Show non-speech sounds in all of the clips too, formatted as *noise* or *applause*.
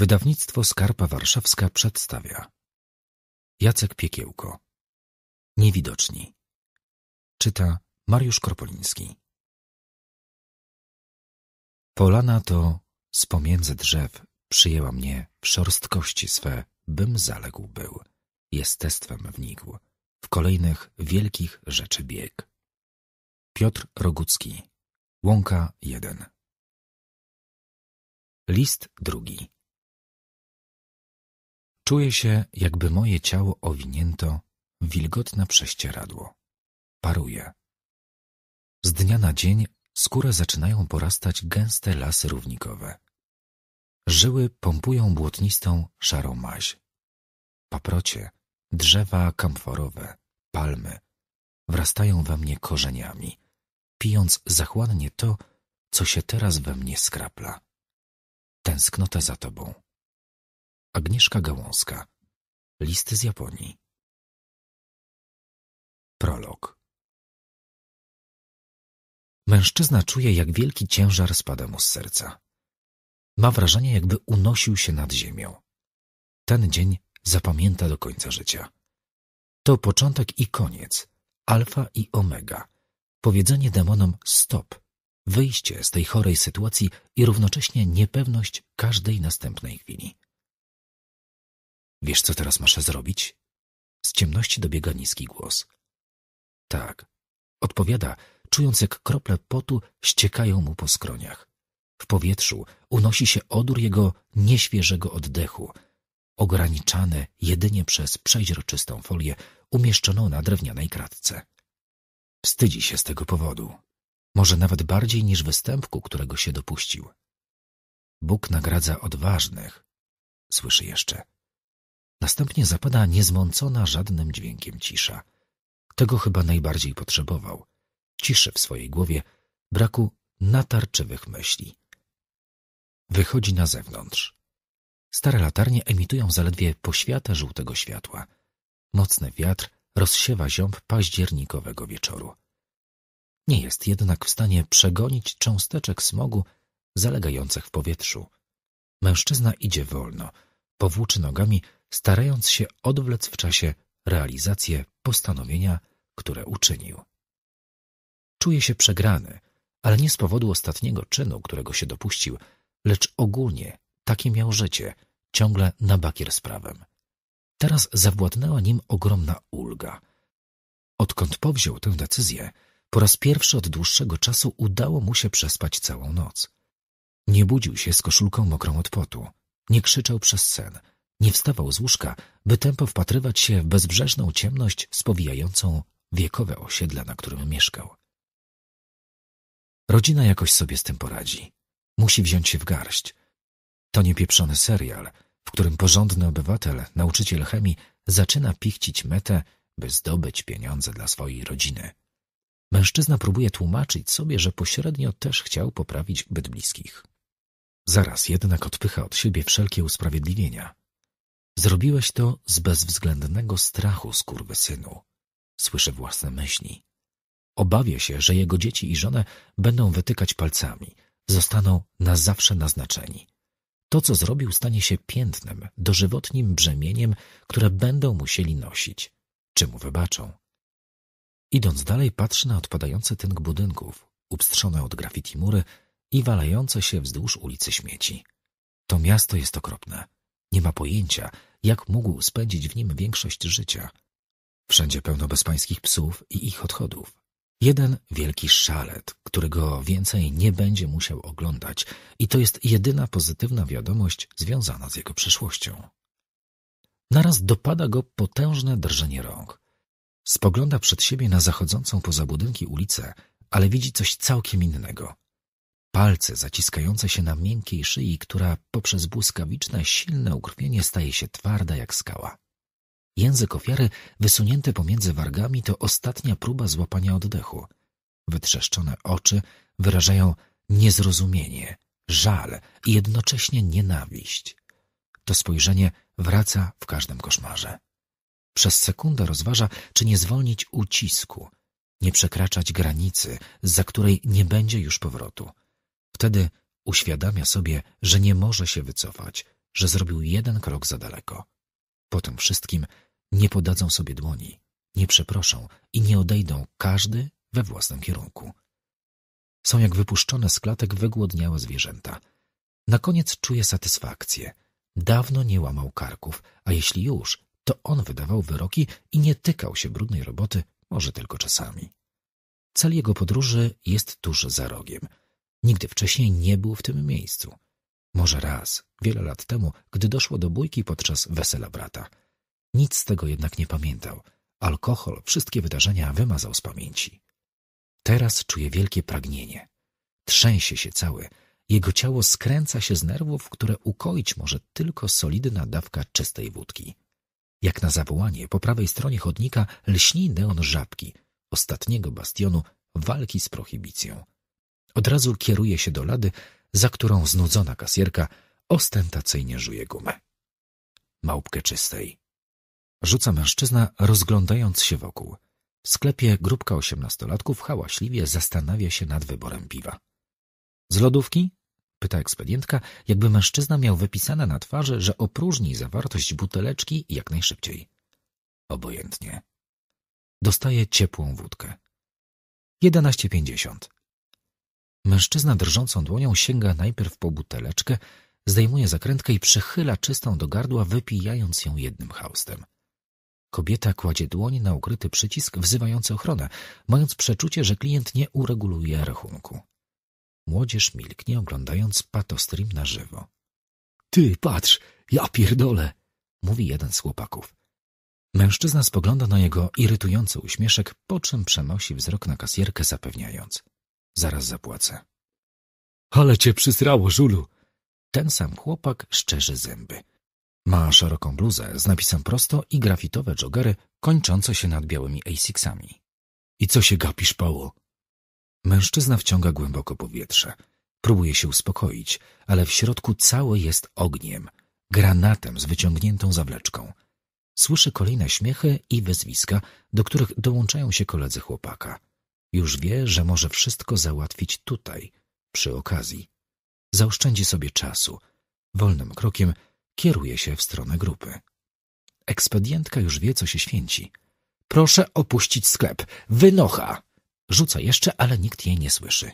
Wydawnictwo Skarpa Warszawska przedstawia Jacek Piekiełko Niewidoczni Czyta Mariusz Korpoliński Polana to z pomiędzy drzew przyjęła mnie w szorstkości swe, bym zaległ był, jestestwem wnikł, w kolejnych wielkich rzeczy bieg. Piotr Rogucki Łąka 1 List drugi Czuję się, jakby moje ciało owinięto wilgotne prześcieradło. Paruję. Z dnia na dzień skórę zaczynają porastać gęste lasy równikowe. Żyły pompują błotnistą, szarą maź. Paprocie, drzewa kamforowe, palmy wrastają we mnie korzeniami, pijąc zachłannie to, co się teraz we mnie skrapla. Tęsknota za tobą Agnieszka Gałązka. Listy z Japonii. Prolog. Mężczyzna czuje, jak wielki ciężar spada mu z serca. Ma wrażenie, jakby unosił się nad ziemią. Ten dzień zapamięta do końca życia. To początek i koniec, alfa i omega. Powiedzenie demonom stop, wyjście z tej chorej sytuacji i równocześnie niepewność każdej następnej chwili. Wiesz, co teraz masz zrobić? Z ciemności dobiega niski głos. Tak, odpowiada, czując jak krople potu ściekają mu po skroniach. W powietrzu unosi się odór jego nieświeżego oddechu, ograniczany jedynie przez przeźroczystą folię umieszczoną na drewnianej kratce. Wstydzi się z tego powodu, może nawet bardziej niż występku, którego się dopuścił. Bóg nagradza odważnych, słyszy jeszcze. Następnie zapada niezmącona żadnym dźwiękiem cisza. Tego chyba najbardziej potrzebował. Ciszy w swojej głowie, braku natarczywych myśli. Wychodzi na zewnątrz. Stare latarnie emitują zaledwie poświatę żółtego światła. Mocny wiatr rozsiewa ziąb październikowego wieczoru. Nie jest jednak w stanie przegonić cząsteczek smogu zalegających w powietrzu. Mężczyzna idzie wolno, powłóczy nogami, starając się odwlec w czasie realizację postanowienia, które uczynił. Czuje się przegrany, ale nie z powodu ostatniego czynu, którego się dopuścił, lecz ogólnie takie miał życie, ciągle na bakier z prawem. Teraz zawładnęła nim ogromna ulga. Odkąd powziął tę decyzję, po raz pierwszy od dłuższego czasu udało mu się przespać całą noc. Nie budził się z koszulką mokrą od potu, nie krzyczał przez sen – nie wstawał z łóżka, by tempo wpatrywać się w bezbrzeżną ciemność spowijającą wiekowe osiedla, na którym mieszkał. Rodzina jakoś sobie z tym poradzi. Musi wziąć się w garść. To niepieprzony serial, w którym porządny obywatel, nauczyciel chemii, zaczyna pichcić metę, by zdobyć pieniądze dla swojej rodziny. Mężczyzna próbuje tłumaczyć sobie, że pośrednio też chciał poprawić byt bliskich. Zaraz jednak odpycha od siebie wszelkie usprawiedliwienia. Zrobiłeś to z bezwzględnego strachu, synu. Słyszę własne myśli. Obawia się, że jego dzieci i żonę będą wytykać palcami. Zostaną na zawsze naznaczeni. To, co zrobił, stanie się piętnem, dożywotnim brzemieniem, które będą musieli nosić. Czy mu wybaczą? Idąc dalej, patrzy na odpadający tynk budynków, upstrzone od grafiti mury i walające się wzdłuż ulicy śmieci. To miasto jest okropne. Nie ma pojęcia, jak mógł spędzić w nim większość życia. Wszędzie pełno bezpańskich psów i ich odchodów. Jeden wielki szalet, którego więcej nie będzie musiał oglądać i to jest jedyna pozytywna wiadomość związana z jego przyszłością. Naraz dopada go potężne drżenie rąk. Spogląda przed siebie na zachodzącą poza budynki ulicę, ale widzi coś całkiem innego. Palce zaciskające się na miękkiej szyi, która poprzez błyskawiczne, silne ukrwienie staje się twarda jak skała. Język ofiary wysunięty pomiędzy wargami to ostatnia próba złapania oddechu. Wytrzeszczone oczy wyrażają niezrozumienie, żal i jednocześnie nienawiść. To spojrzenie wraca w każdym koszmarze. Przez sekundę rozważa, czy nie zwolnić ucisku, nie przekraczać granicy, za której nie będzie już powrotu. Wtedy uświadamia sobie, że nie może się wycofać, że zrobił jeden krok za daleko. Po tym wszystkim nie podadzą sobie dłoni, nie przeproszą i nie odejdą każdy we własnym kierunku. Są jak wypuszczone z klatek wygłodniałe zwierzęta. Na koniec czuje satysfakcję. Dawno nie łamał karków, a jeśli już, to on wydawał wyroki i nie tykał się brudnej roboty, może tylko czasami. Cel jego podróży jest tuż za rogiem – Nigdy wcześniej nie był w tym miejscu. Może raz, wiele lat temu, gdy doszło do bójki podczas wesela brata. Nic z tego jednak nie pamiętał. Alkohol wszystkie wydarzenia wymazał z pamięci. Teraz czuje wielkie pragnienie. Trzęsie się cały. Jego ciało skręca się z nerwów, które ukoić może tylko solidna dawka czystej wódki. Jak na zawołanie, po prawej stronie chodnika lśni neon żabki, ostatniego bastionu walki z prohibicją. Od razu kieruje się do lady, za którą znudzona kasjerka ostentacyjnie żuje gumę. Małpkę czystej. Rzuca mężczyzna, rozglądając się wokół. W sklepie grupka osiemnastolatków hałaśliwie zastanawia się nad wyborem piwa. Z lodówki? Pyta ekspedientka, jakby mężczyzna miał wypisane na twarzy, że opróżni zawartość buteleczki jak najszybciej. Obojętnie. Dostaje ciepłą wódkę. Jedenaście pięćdziesiąt. Mężczyzna drżącą dłonią sięga najpierw po buteleczkę, zdejmuje zakrętkę i przychyla czystą do gardła, wypijając ją jednym haustem. Kobieta kładzie dłoń na ukryty przycisk wzywający ochronę, mając przeczucie, że klient nie ureguluje rachunku. Młodzież milknie, oglądając patostream na żywo. — Ty, patrz, ja pierdolę! — mówi jeden z chłopaków. Mężczyzna spogląda na jego irytujący uśmieszek, po czym przenosi wzrok na kasjerkę, zapewniając. Zaraz zapłacę. Ale cię przysrało, żulu. Ten sam chłopak szczerze zęby. Ma szeroką bluzę z napisem prosto i grafitowe jogery kończące się nad białymi Asicsami. I co się gapisz, Pało? Mężczyzna wciąga głęboko powietrze. Próbuje się uspokoić, ale w środku całe jest ogniem, granatem z wyciągniętą zawleczką. Słyszy kolejne śmiechy i wezwiska, do których dołączają się koledzy chłopaka. Już wie, że może wszystko załatwić tutaj, przy okazji. Zaoszczędzi sobie czasu. Wolnym krokiem kieruje się w stronę grupy. Ekspedientka już wie, co się święci. Proszę opuścić sklep. Wynocha! Rzuca jeszcze, ale nikt jej nie słyszy.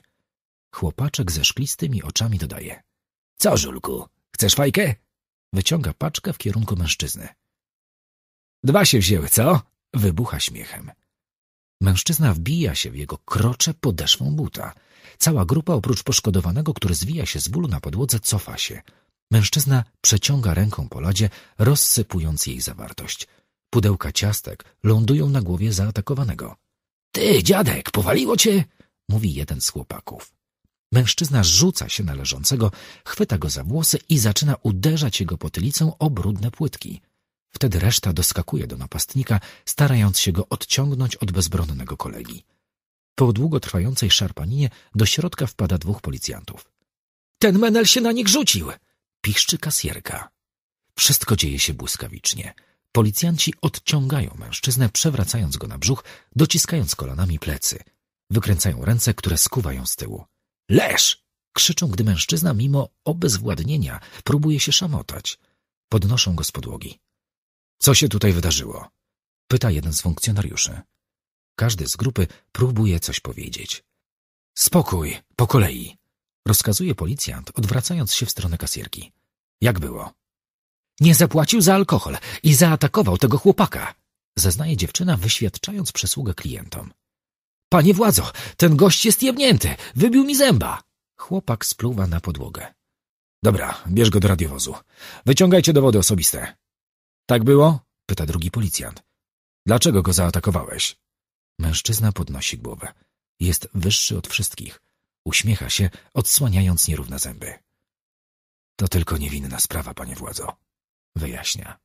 Chłopaczek ze szklistymi oczami dodaje. Co, Żulku? Chcesz fajkę? Wyciąga paczkę w kierunku mężczyzny. Dwa się wzięły, co? Wybucha śmiechem. Mężczyzna wbija się w jego krocze podeszwą buta. Cała grupa oprócz poszkodowanego, który zwija się z bólu na podłodze, cofa się. Mężczyzna przeciąga ręką po lodzie, rozsypując jej zawartość. Pudełka ciastek lądują na głowie zaatakowanego. Ty, dziadek, powaliło cię! mówi jeden z chłopaków. Mężczyzna rzuca się na leżącego, chwyta go za włosy i zaczyna uderzać jego potylicą o brudne płytki. Wtedy reszta doskakuje do napastnika, starając się go odciągnąć od bezbronnego kolegi. Po długotrwającej szarpaninie do środka wpada dwóch policjantów. Ten menel się na nich rzucił! Piszczy kasjerka. Wszystko dzieje się błyskawicznie. Policjanci odciągają mężczyznę, przewracając go na brzuch, dociskając kolanami plecy. Wykręcają ręce, które skuwają z tyłu. Leż! Krzyczą, gdy mężczyzna, mimo obezwładnienia, próbuje się szamotać. Podnoszą go z podłogi. Co się tutaj wydarzyło? Pyta jeden z funkcjonariuszy. Każdy z grupy próbuje coś powiedzieć. Spokój, po kolei, rozkazuje policjant, odwracając się w stronę kasjerki. Jak było? Nie zapłacił za alkohol i zaatakował tego chłopaka, zeznaje dziewczyna, wyświadczając przysługę klientom. Panie władzo, ten gość jest jebnięty, wybił mi zęba. Chłopak spluwa na podłogę. Dobra, bierz go do radiowozu. Wyciągajcie dowody osobiste. Tak było? Pyta drugi policjant. Dlaczego go zaatakowałeś? Mężczyzna podnosi głowę. Jest wyższy od wszystkich. Uśmiecha się, odsłaniając nierówne zęby. To tylko niewinna sprawa, panie władzo. Wyjaśnia.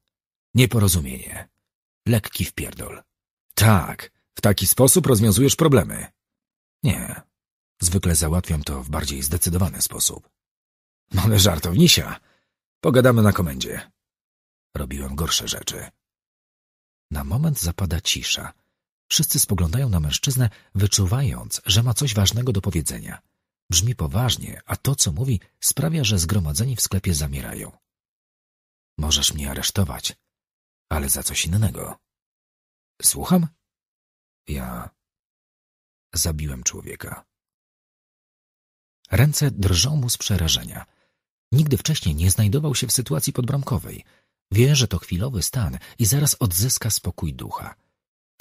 Nieporozumienie. Lekki wpierdol. Tak, w taki sposób rozwiązujesz problemy. Nie. Zwykle załatwiam to w bardziej zdecydowany sposób. Mamy żartownisia. Pogadamy na komendzie. Robiłem gorsze rzeczy. Na moment zapada cisza. Wszyscy spoglądają na mężczyznę, wyczuwając, że ma coś ważnego do powiedzenia. Brzmi poważnie, a to, co mówi, sprawia, że zgromadzeni w sklepie zamierają. Możesz mnie aresztować, ale za coś innego. Słucham? Ja zabiłem człowieka. Ręce drżą mu z przerażenia. Nigdy wcześniej nie znajdował się w sytuacji podbramkowej – Wie, że to chwilowy stan i zaraz odzyska spokój ducha.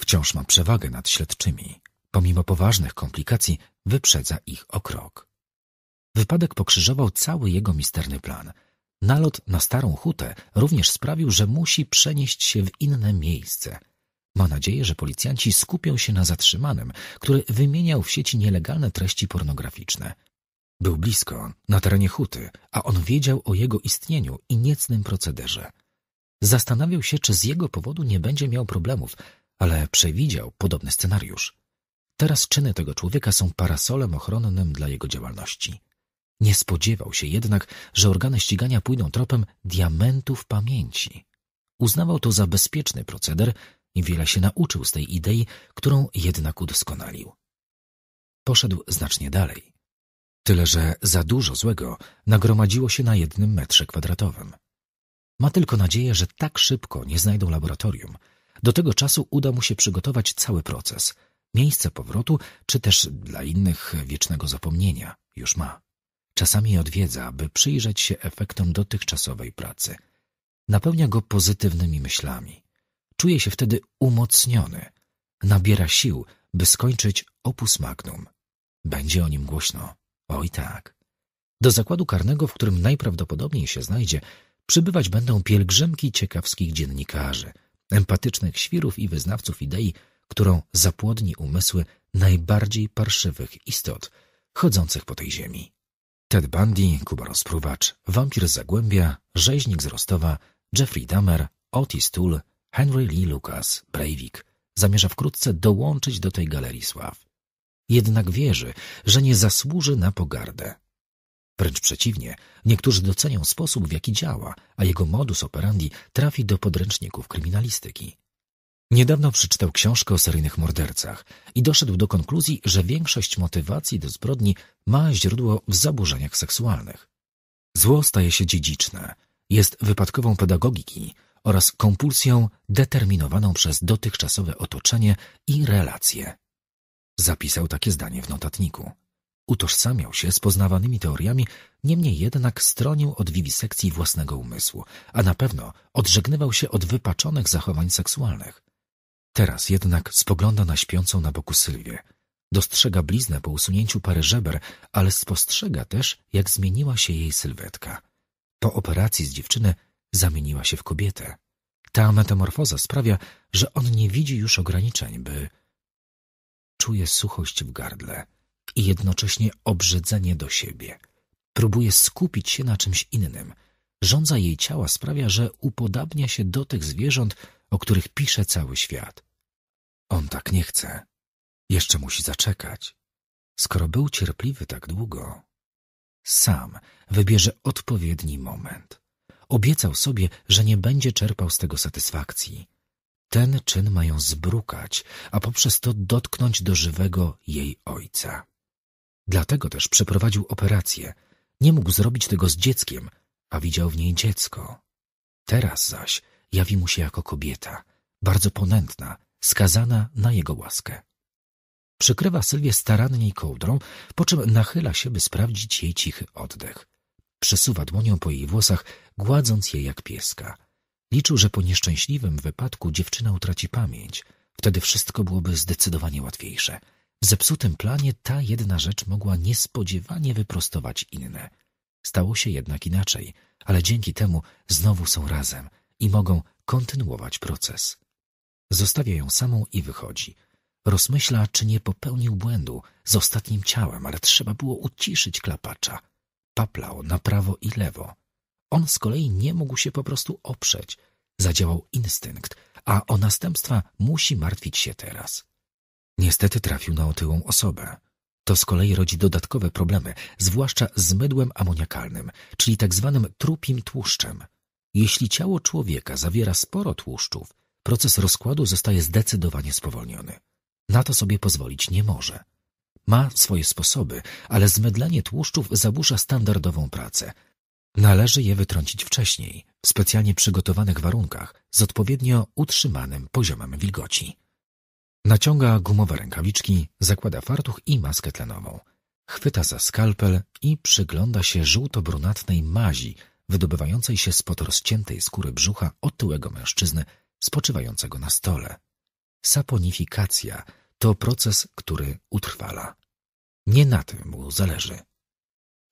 Wciąż ma przewagę nad śledczymi. Pomimo poważnych komplikacji wyprzedza ich o krok. Wypadek pokrzyżował cały jego misterny plan. Nalot na starą hutę również sprawił, że musi przenieść się w inne miejsce – ma nadzieję, że policjanci skupią się na zatrzymanym, który wymieniał w sieci nielegalne treści pornograficzne. Był blisko, na terenie huty, a on wiedział o jego istnieniu i niecnym procederze. Zastanawiał się, czy z jego powodu nie będzie miał problemów, ale przewidział podobny scenariusz. Teraz czyny tego człowieka są parasolem ochronnym dla jego działalności. Nie spodziewał się jednak, że organy ścigania pójdą tropem diamentów pamięci. Uznawał to za bezpieczny proceder i wiele się nauczył z tej idei, którą jednak udoskonalił. Poszedł znacznie dalej. Tyle, że za dużo złego nagromadziło się na jednym metrze kwadratowym. Ma tylko nadzieję, że tak szybko nie znajdą laboratorium. Do tego czasu uda mu się przygotować cały proces. Miejsce powrotu, czy też dla innych wiecznego zapomnienia, już ma. Czasami odwiedza, aby przyjrzeć się efektom dotychczasowej pracy. Napełnia go pozytywnymi myślami. Czuje się wtedy umocniony. Nabiera sił, by skończyć opus magnum. Będzie o nim głośno. Oj tak. Do zakładu karnego, w którym najprawdopodobniej się znajdzie, przybywać będą pielgrzymki ciekawskich dziennikarzy, empatycznych świrów i wyznawców idei, którą zapłodni umysły najbardziej parszywych istot chodzących po tej ziemi. Ted Bundy, Kuba Rozpruwacz, Wampir z Zagłębia, Rzeźnik z Rostowa, Jeffrey Dahmer, Otis Tull, Henry Lee Lucas, Breivik zamierza wkrótce dołączyć do tej galerii sław. Jednak wierzy, że nie zasłuży na pogardę. Wręcz przeciwnie, niektórzy docenią sposób, w jaki działa, a jego modus operandi trafi do podręczników kryminalistyki. Niedawno przeczytał książkę o seryjnych mordercach i doszedł do konkluzji, że większość motywacji do zbrodni ma źródło w zaburzeniach seksualnych. Zło staje się dziedziczne, jest wypadkową pedagogiki oraz kompulsją determinowaną przez dotychczasowe otoczenie i relacje. Zapisał takie zdanie w notatniku. Utożsamiał się z poznawanymi teoriami, niemniej jednak stronił od wiwisekcji własnego umysłu, a na pewno odżegnywał się od wypaczonych zachowań seksualnych. Teraz jednak spogląda na śpiącą na boku Sylwię. Dostrzega bliznę po usunięciu pary żeber, ale spostrzega też, jak zmieniła się jej sylwetka. Po operacji z dziewczyny zamieniła się w kobietę. Ta metamorfoza sprawia, że on nie widzi już ograniczeń, by... Czuje suchość w gardle i jednocześnie obrzydzenie do siebie. Próbuje skupić się na czymś innym. Rządza jej ciała sprawia, że upodabnia się do tych zwierząt, o których pisze cały świat. On tak nie chce. Jeszcze musi zaczekać. Skoro był cierpliwy tak długo, sam wybierze odpowiedni moment. Obiecał sobie, że nie będzie czerpał z tego satysfakcji. Ten czyn mają zbrukać, a poprzez to dotknąć do żywego jej ojca. Dlatego też przeprowadził operację. Nie mógł zrobić tego z dzieckiem, a widział w niej dziecko. Teraz zaś jawi mu się jako kobieta, bardzo ponętna, skazana na jego łaskę. Przykrywa Sylwię starannie kołdrą, po czym nachyla się, by sprawdzić jej cichy oddech. Przesuwa dłonią po jej włosach, gładząc je jak pieska. Liczył, że po nieszczęśliwym wypadku dziewczyna utraci pamięć. Wtedy wszystko byłoby zdecydowanie łatwiejsze – w zepsutym planie ta jedna rzecz mogła niespodziewanie wyprostować inne. Stało się jednak inaczej, ale dzięki temu znowu są razem i mogą kontynuować proces. Zostawia ją samą i wychodzi. Rozmyśla, czy nie popełnił błędu z ostatnim ciałem, ale trzeba było uciszyć klapacza. Paplał na prawo i lewo. On z kolei nie mógł się po prostu oprzeć. Zadziałał instynkt, a o następstwa musi martwić się teraz. Niestety trafił na otyłą osobę. To z kolei rodzi dodatkowe problemy, zwłaszcza z mydłem amoniakalnym, czyli tak zwanym trupim tłuszczem. Jeśli ciało człowieka zawiera sporo tłuszczów, proces rozkładu zostaje zdecydowanie spowolniony. Na to sobie pozwolić nie może. Ma swoje sposoby, ale zmydlenie tłuszczów zaburza standardową pracę. Należy je wytrącić wcześniej, w specjalnie przygotowanych warunkach, z odpowiednio utrzymanym poziomem wilgoci. Naciąga gumowe rękawiczki, zakłada fartuch i maskę tlenową. Chwyta za skalpel i przygląda się żółto-brunatnej mazi, wydobywającej się spod rozciętej skóry brzucha otyłego mężczyzny spoczywającego na stole. Saponifikacja to proces, który utrwala. Nie na tym mu zależy.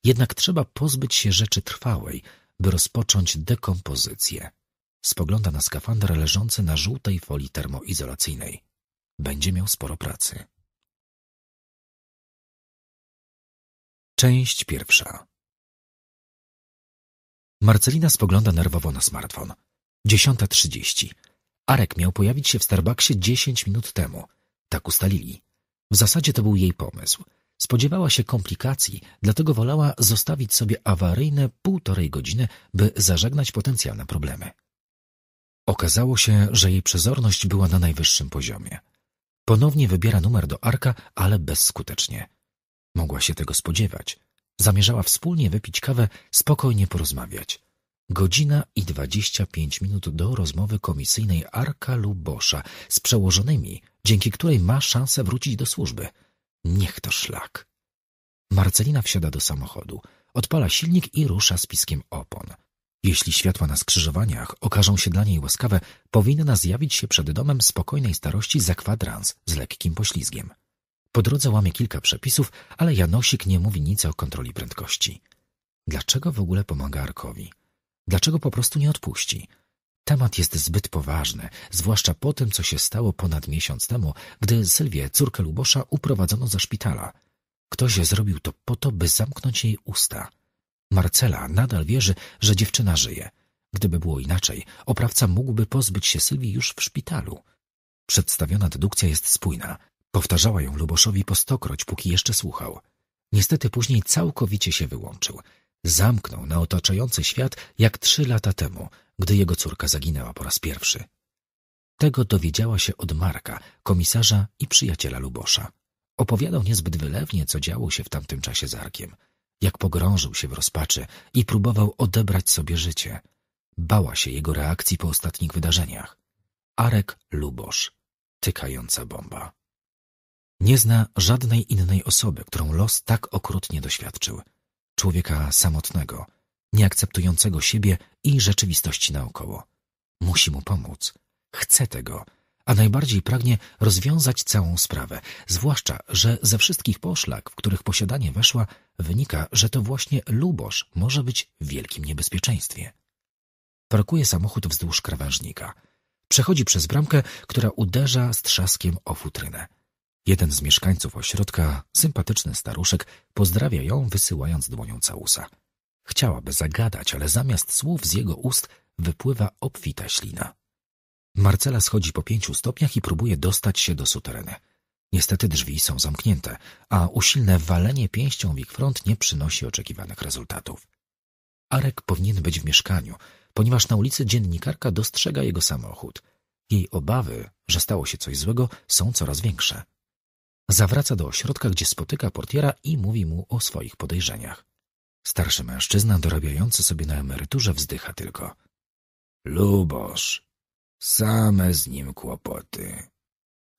Jednak trzeba pozbyć się rzeczy trwałej, by rozpocząć dekompozycję. Spogląda na skafander leżący na żółtej folii termoizolacyjnej będzie miał sporo pracy. Część pierwsza. Marcelina spogląda nerwowo na smartfon. 10:30. Arek miał pojawić się w Starbucksie 10 minut temu. Tak ustalili. W zasadzie to był jej pomysł. Spodziewała się komplikacji, dlatego wolała zostawić sobie awaryjne półtorej godziny, by zażegnać potencjalne problemy. Okazało się, że jej przezorność była na najwyższym poziomie. Ponownie wybiera numer do Arka, ale bezskutecznie. Mogła się tego spodziewać. Zamierzała wspólnie wypić kawę, spokojnie porozmawiać. Godzina i dwadzieścia pięć minut do rozmowy komisyjnej Arka Lubosza z przełożonymi, dzięki której ma szansę wrócić do służby. Niech to szlak. Marcelina wsiada do samochodu, odpala silnik i rusza z piskiem opon. Jeśli światła na skrzyżowaniach okażą się dla niej łaskawe, powinna zjawić się przed domem spokojnej starości za kwadrans z lekkim poślizgiem. Po drodze łamie kilka przepisów, ale Janosik nie mówi nic o kontroli prędkości. Dlaczego w ogóle pomaga Arkowi? Dlaczego po prostu nie odpuści? Temat jest zbyt poważny, zwłaszcza po tym, co się stało ponad miesiąc temu, gdy Sylwię, córkę Lubosza, uprowadzono ze szpitala. Ktoś zrobił to po to, by zamknąć jej usta – Marcela nadal wierzy, że dziewczyna żyje. Gdyby było inaczej, oprawca mógłby pozbyć się Sylwii już w szpitalu. Przedstawiona dedukcja jest spójna. Powtarzała ją Luboszowi po stokroć, póki jeszcze słuchał. Niestety później całkowicie się wyłączył. Zamknął na otaczający świat jak trzy lata temu, gdy jego córka zaginęła po raz pierwszy. Tego dowiedziała się od Marka, komisarza i przyjaciela Lubosza. Opowiadał niezbyt wylewnie, co działo się w tamtym czasie z Arkiem jak pogrążył się w rozpaczy i próbował odebrać sobie życie. Bała się jego reakcji po ostatnich wydarzeniach. Arek Lubosz, tykająca bomba. Nie zna żadnej innej osoby, którą los tak okrutnie doświadczył. Człowieka samotnego, nieakceptującego siebie i rzeczywistości naokoło. Musi mu pomóc. Chce tego a najbardziej pragnie rozwiązać całą sprawę, zwłaszcza, że ze wszystkich poszlak, w których posiadanie weszła, wynika, że to właśnie lubosz może być w wielkim niebezpieczeństwie. Parkuje samochód wzdłuż krawężnika. Przechodzi przez bramkę, która uderza z trzaskiem o futrynę. Jeden z mieszkańców ośrodka, sympatyczny staruszek, pozdrawia ją, wysyłając dłonią całusa. Chciałaby zagadać, ale zamiast słów z jego ust wypływa obfita ślina. Marcela schodzi po pięciu stopniach i próbuje dostać się do sutereny. Niestety drzwi są zamknięte, a usilne walenie pięścią w ich front nie przynosi oczekiwanych rezultatów. Arek powinien być w mieszkaniu, ponieważ na ulicy dziennikarka dostrzega jego samochód. Jej obawy, że stało się coś złego, są coraz większe. Zawraca do ośrodka, gdzie spotyka portiera i mówi mu o swoich podejrzeniach. Starszy mężczyzna, dorabiający sobie na emeryturze, wzdycha tylko. Lubosz, Same z nim kłopoty.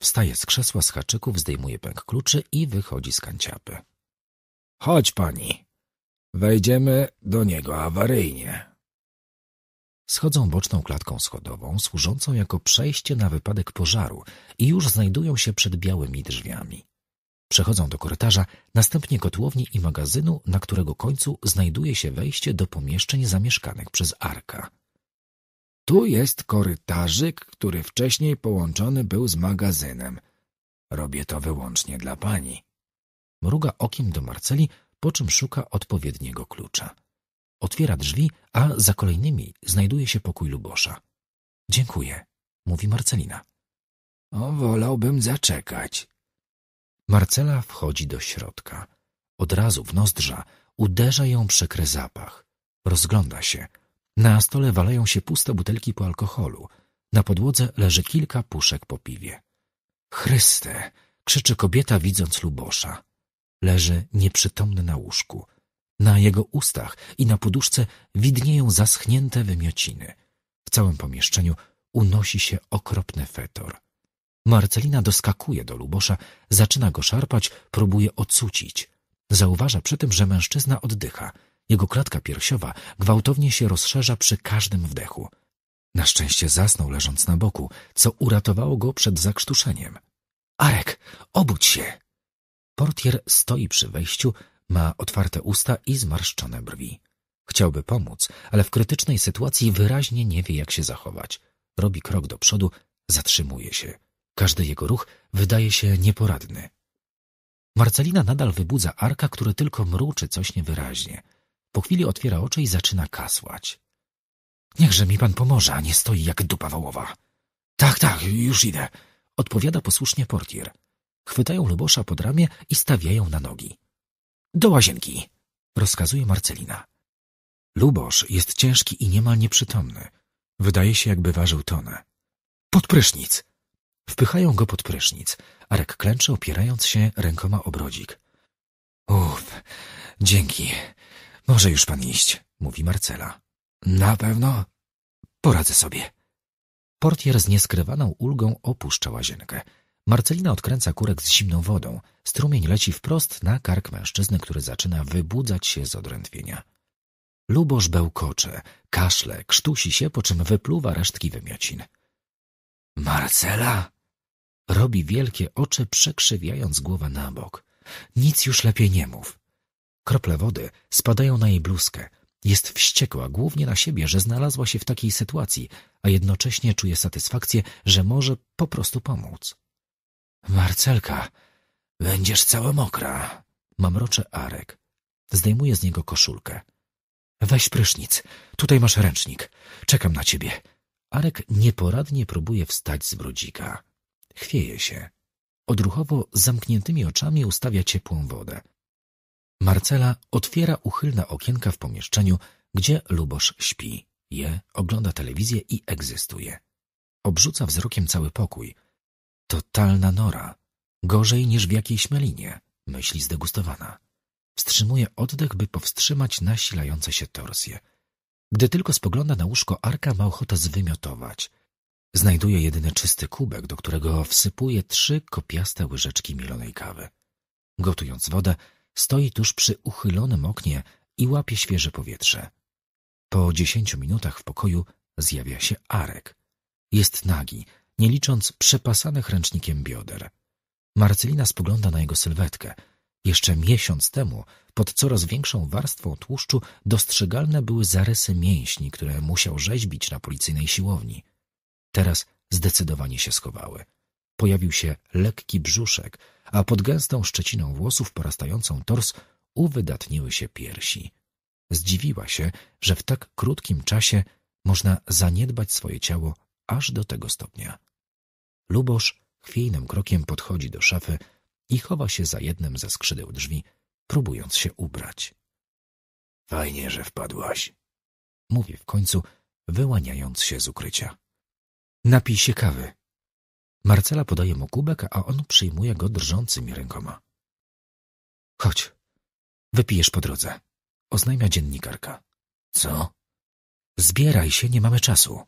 Wstaje z krzesła z haczyków, zdejmuje pęk kluczy i wychodzi z kanciapy. Chodź pani. Wejdziemy do niego awaryjnie. Schodzą boczną klatką schodową, służącą jako przejście na wypadek pożaru i już znajdują się przed białymi drzwiami. Przechodzą do korytarza, następnie kotłowni i magazynu, na którego końcu znajduje się wejście do pomieszczeń zamieszkanych przez Arka. Tu jest korytarzyk, który wcześniej połączony był z magazynem. Robię to wyłącznie dla pani. Mruga okiem do Marceli, po czym szuka odpowiedniego klucza. Otwiera drzwi, a za kolejnymi znajduje się pokój Lubosza. Dziękuję, mówi Marcelina. O, wolałbym zaczekać. Marcela wchodzi do środka. Od razu w nozdrza uderza ją przykry zapach. Rozgląda się – na stole walają się puste butelki po alkoholu. Na podłodze leży kilka puszek po piwie. Chryste! krzyczy kobieta, widząc Lubosza. Leży nieprzytomny na łóżku. Na jego ustach i na poduszce widnieją zaschnięte wymiociny. W całym pomieszczeniu unosi się okropny fetor. Marcelina doskakuje do Lubosza, zaczyna go szarpać, próbuje ocucić. Zauważa przy tym, że mężczyzna oddycha – jego klatka piersiowa gwałtownie się rozszerza przy każdym wdechu. Na szczęście zasnął leżąc na boku, co uratowało go przed zakrztuszeniem. Arek, obudź się! Portier stoi przy wejściu, ma otwarte usta i zmarszczone brwi. Chciałby pomóc, ale w krytycznej sytuacji wyraźnie nie wie, jak się zachować. Robi krok do przodu, zatrzymuje się. Każdy jego ruch wydaje się nieporadny. Marcelina nadal wybudza Arka, który tylko mruczy coś niewyraźnie. Po chwili otwiera oczy i zaczyna kasłać. Niechże mi pan pomoże, a nie stoi jak dupa wołowa. Tak, tak, już idę. Odpowiada posłusznie portier. Chwytają Lubosza pod ramię i stawiają na nogi. Do łazienki! Rozkazuje Marcelina. Lubosz jest ciężki i niemal nieprzytomny. Wydaje się, jakby ważył tonę. Pod prysznic! Wpychają go pod prysznic. Arek klęczy, opierając się rękoma o brodzik. Uff, dzięki. Może już pan iść, mówi Marcela. Na pewno? Poradzę sobie. Portier z nieskrywaną ulgą opuszcza łazienkę. Marcelina odkręca kurek z zimną wodą. Strumień leci wprost na kark mężczyzny, który zaczyna wybudzać się z odrętwienia. Luboż bełkocze, kaszle, krztusi się, po czym wypluwa resztki wymiocin. Marcela! Robi wielkie oczy, przekrzywiając głowę na bok. Nic już lepiej nie mów. Krople wody spadają na jej bluzkę. Jest wściekła głównie na siebie, że znalazła się w takiej sytuacji, a jednocześnie czuje satysfakcję, że może po prostu pomóc. Marcelka, będziesz cała mokra, mamrocze Arek. Zdejmuje z niego koszulkę. Weź prysznic, tutaj masz ręcznik. Czekam na ciebie. Arek nieporadnie próbuje wstać z brodzika. Chwieje się. Odruchowo zamkniętymi oczami ustawia ciepłą wodę. Marcela otwiera uchylne okienka w pomieszczeniu, gdzie Lubosz śpi, je, ogląda telewizję i egzystuje. Obrzuca wzrokiem cały pokój. Totalna nora. Gorzej niż w jakiejś melinie, myśli zdegustowana. Wstrzymuje oddech, by powstrzymać nasilające się torsje. Gdy tylko spogląda na łóżko Arka, ma ochotę zwymiotować. Znajduje jedyny czysty kubek, do którego wsypuje trzy kopiaste łyżeczki milonej kawy. Gotując wodę, Stoi tuż przy uchylonym oknie i łapie świeże powietrze. Po dziesięciu minutach w pokoju zjawia się Arek. Jest nagi, nie licząc przepasanych ręcznikiem bioder. Marcelina spogląda na jego sylwetkę. Jeszcze miesiąc temu, pod coraz większą warstwą tłuszczu, dostrzegalne były zarysy mięśni, które musiał rzeźbić na policyjnej siłowni. Teraz zdecydowanie się schowały. Pojawił się lekki brzuszek, a pod gęstą szczeciną włosów porastającą tors uwydatniły się piersi. Zdziwiła się, że w tak krótkim czasie można zaniedbać swoje ciało aż do tego stopnia. Lubosz chwiejnym krokiem podchodzi do szafy i chowa się za jednym ze skrzydeł drzwi, próbując się ubrać. Fajnie, że wpadłaś, mówi w końcu, wyłaniając się z ukrycia. Napij się kawy, Marcela podaje mu kubek, a on przyjmuje go drżącymi rękoma. Chodź, wypijesz po drodze, oznajmia dziennikarka. Co? Zbieraj się, nie mamy czasu.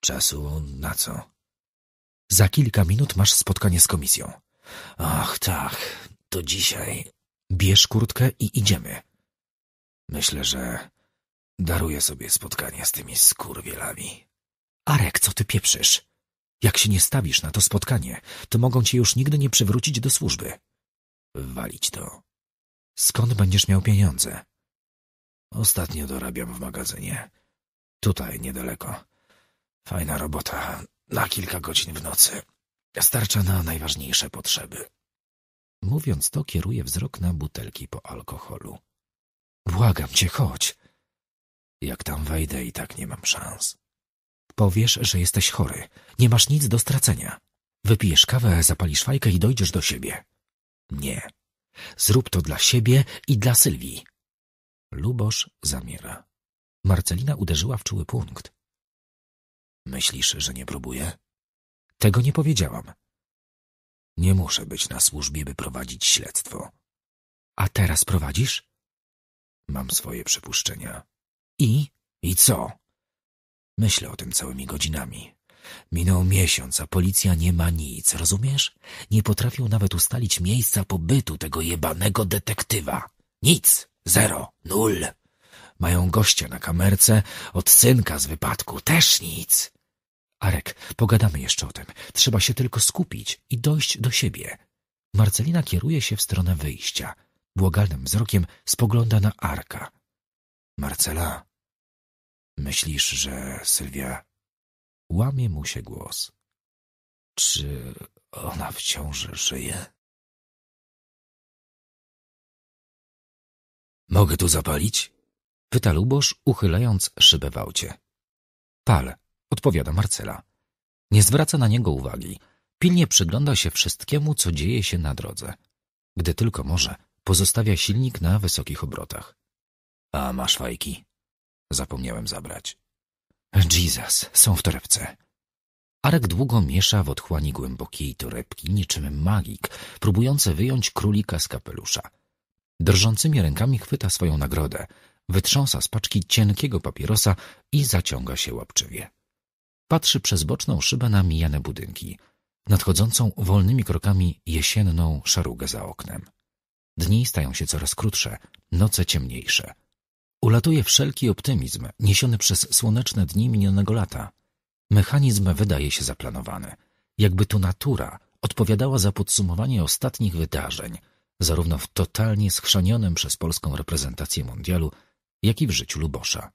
Czasu na co? Za kilka minut masz spotkanie z komisją. Ach, tak, to dzisiaj. Bierz kurtkę i idziemy. Myślę, że daruję sobie spotkanie z tymi skurwielami. Arek, co ty pieprzysz? Jak się nie stawisz na to spotkanie, to mogą cię już nigdy nie przywrócić do służby. Walić to. Skąd będziesz miał pieniądze? Ostatnio dorabiam w magazynie. Tutaj, niedaleko. Fajna robota. Na kilka godzin w nocy. Starcza na najważniejsze potrzeby. Mówiąc to, kieruje wzrok na butelki po alkoholu. Błagam cię, chodź. Jak tam wejdę, i tak nie mam szans. Powiesz, że jesteś chory. Nie masz nic do stracenia. Wypijesz kawę, zapalisz fajkę i dojdziesz do siebie. Nie. Zrób to dla siebie i dla Sylwii. Lubosz zamiera. Marcelina uderzyła w czuły punkt. Myślisz, że nie próbuję? Tego nie powiedziałam. Nie muszę być na służbie, by prowadzić śledztwo. A teraz prowadzisz? Mam swoje przypuszczenia. I? I co? Myślę o tym całymi godzinami. Minął miesiąc, a policja nie ma nic, rozumiesz? Nie potrafią nawet ustalić miejsca pobytu tego jebanego detektywa. Nic. Zero. Nul. Mają gościa na kamerce, od synka z wypadku. Też nic. Arek, pogadamy jeszcze o tym. Trzeba się tylko skupić i dojść do siebie. Marcelina kieruje się w stronę wyjścia. Błagalnym wzrokiem spogląda na Arka. Marcela, Myślisz, że Sylwia... Łamie mu się głos. Czy ona wciąż żyje? Mogę tu zapalić? Pyta Lubosz, uchylając szybę w aucie. Pal, odpowiada Marcela. Nie zwraca na niego uwagi. Pilnie przygląda się wszystkiemu, co dzieje się na drodze. Gdy tylko może, pozostawia silnik na wysokich obrotach. A masz fajki? Zapomniałem zabrać. Jesus, są w torebce. Arek długo miesza w otchłani głębokiej torebki, niczym magik, próbujący wyjąć królika z kapelusza. Drżącymi rękami chwyta swoją nagrodę, wytrząsa z paczki cienkiego papierosa i zaciąga się łapczywie. Patrzy przez boczną szybę na mijane budynki, nadchodzącą wolnymi krokami jesienną szarugę za oknem. Dni stają się coraz krótsze, noce ciemniejsze. Ulatuje wszelki optymizm niesiony przez słoneczne dni minionego lata. Mechanizm wydaje się zaplanowany. Jakby to natura odpowiadała za podsumowanie ostatnich wydarzeń, zarówno w totalnie schrzanionym przez polską reprezentację mundialu, jak i w życiu Lubosza.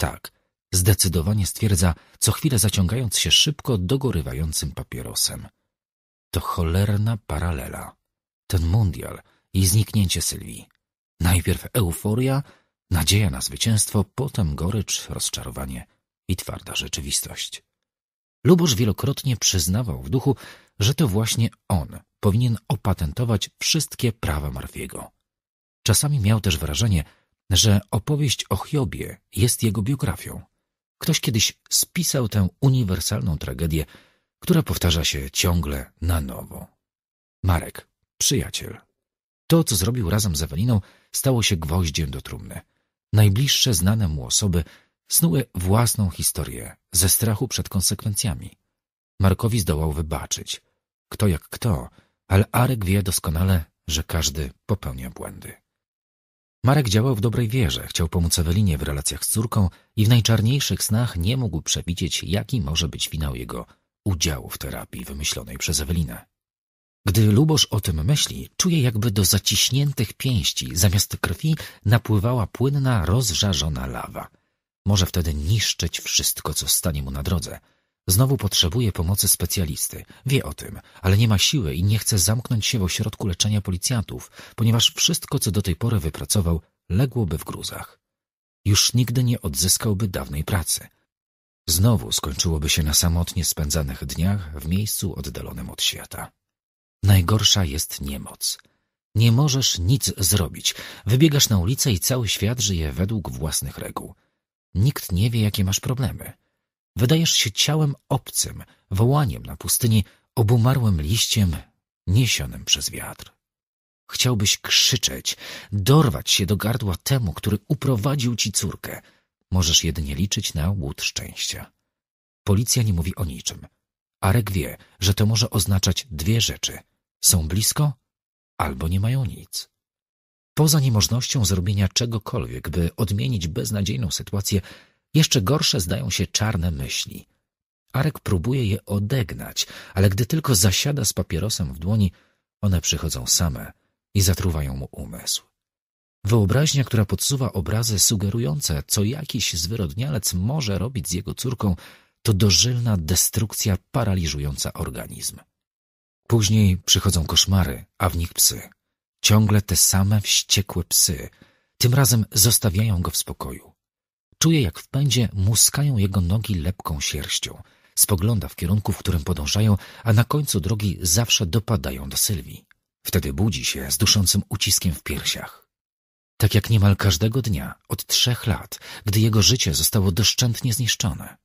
Tak, zdecydowanie stwierdza, co chwilę zaciągając się szybko dogorywającym papierosem. To cholerna paralela. Ten mundial i zniknięcie Sylwii. Najpierw euforia, Nadzieja na zwycięstwo, potem gorycz, rozczarowanie i twarda rzeczywistość. Lubosz wielokrotnie przyznawał w duchu, że to właśnie on powinien opatentować wszystkie prawa Marfiego. Czasami miał też wrażenie, że opowieść o Hiobie jest jego biografią. Ktoś kiedyś spisał tę uniwersalną tragedię, która powtarza się ciągle na nowo. Marek, przyjaciel. To, co zrobił razem z Eweliną, stało się gwoździem do trumny – najbliższe znane mu osoby snuły własną historię ze strachu przed konsekwencjami. Markowi zdołał wybaczyć. Kto jak kto, ale Arek wie doskonale, że każdy popełnia błędy. Marek działał w dobrej wierze, chciał pomóc Ewelinie w relacjach z córką i w najczarniejszych snach nie mógł przewidzieć, jaki może być finał jego udziału w terapii wymyślonej przez Ewelinę. Gdy Lubosz o tym myśli, czuje jakby do zaciśniętych pięści zamiast krwi napływała płynna, rozżarzona lawa. Może wtedy niszczyć wszystko, co stanie mu na drodze. Znowu potrzebuje pomocy specjalisty. Wie o tym, ale nie ma siły i nie chce zamknąć się w ośrodku leczenia policjantów, ponieważ wszystko, co do tej pory wypracował, ległoby w gruzach. Już nigdy nie odzyskałby dawnej pracy. Znowu skończyłoby się na samotnie spędzanych dniach w miejscu oddalonym od świata. Najgorsza jest niemoc. Nie możesz nic zrobić. Wybiegasz na ulicę i cały świat żyje według własnych reguł. Nikt nie wie, jakie masz problemy. Wydajesz się ciałem obcym, wołaniem na pustyni, obumarłym liściem niesionym przez wiatr. Chciałbyś krzyczeć, dorwać się do gardła temu, który uprowadził ci córkę. Możesz jedynie liczyć na łód szczęścia. Policja nie mówi o niczym. Arek wie, że to może oznaczać dwie rzeczy. Są blisko albo nie mają nic. Poza niemożnością zrobienia czegokolwiek, by odmienić beznadziejną sytuację, jeszcze gorsze zdają się czarne myśli. Arek próbuje je odegnać, ale gdy tylko zasiada z papierosem w dłoni, one przychodzą same i zatruwają mu umysł. Wyobraźnia, która podsuwa obrazy sugerujące, co jakiś zwyrodnialec może robić z jego córką, to dożylna destrukcja paraliżująca organizm. Później przychodzą koszmary, a w nich psy. Ciągle te same wściekłe psy, tym razem zostawiają go w spokoju. Czuje, jak w pędzie muskają jego nogi lepką sierścią. Spogląda w kierunku, w którym podążają, a na końcu drogi zawsze dopadają do Sylwii. Wtedy budzi się z duszącym uciskiem w piersiach. Tak jak niemal każdego dnia, od trzech lat, gdy jego życie zostało doszczętnie zniszczone.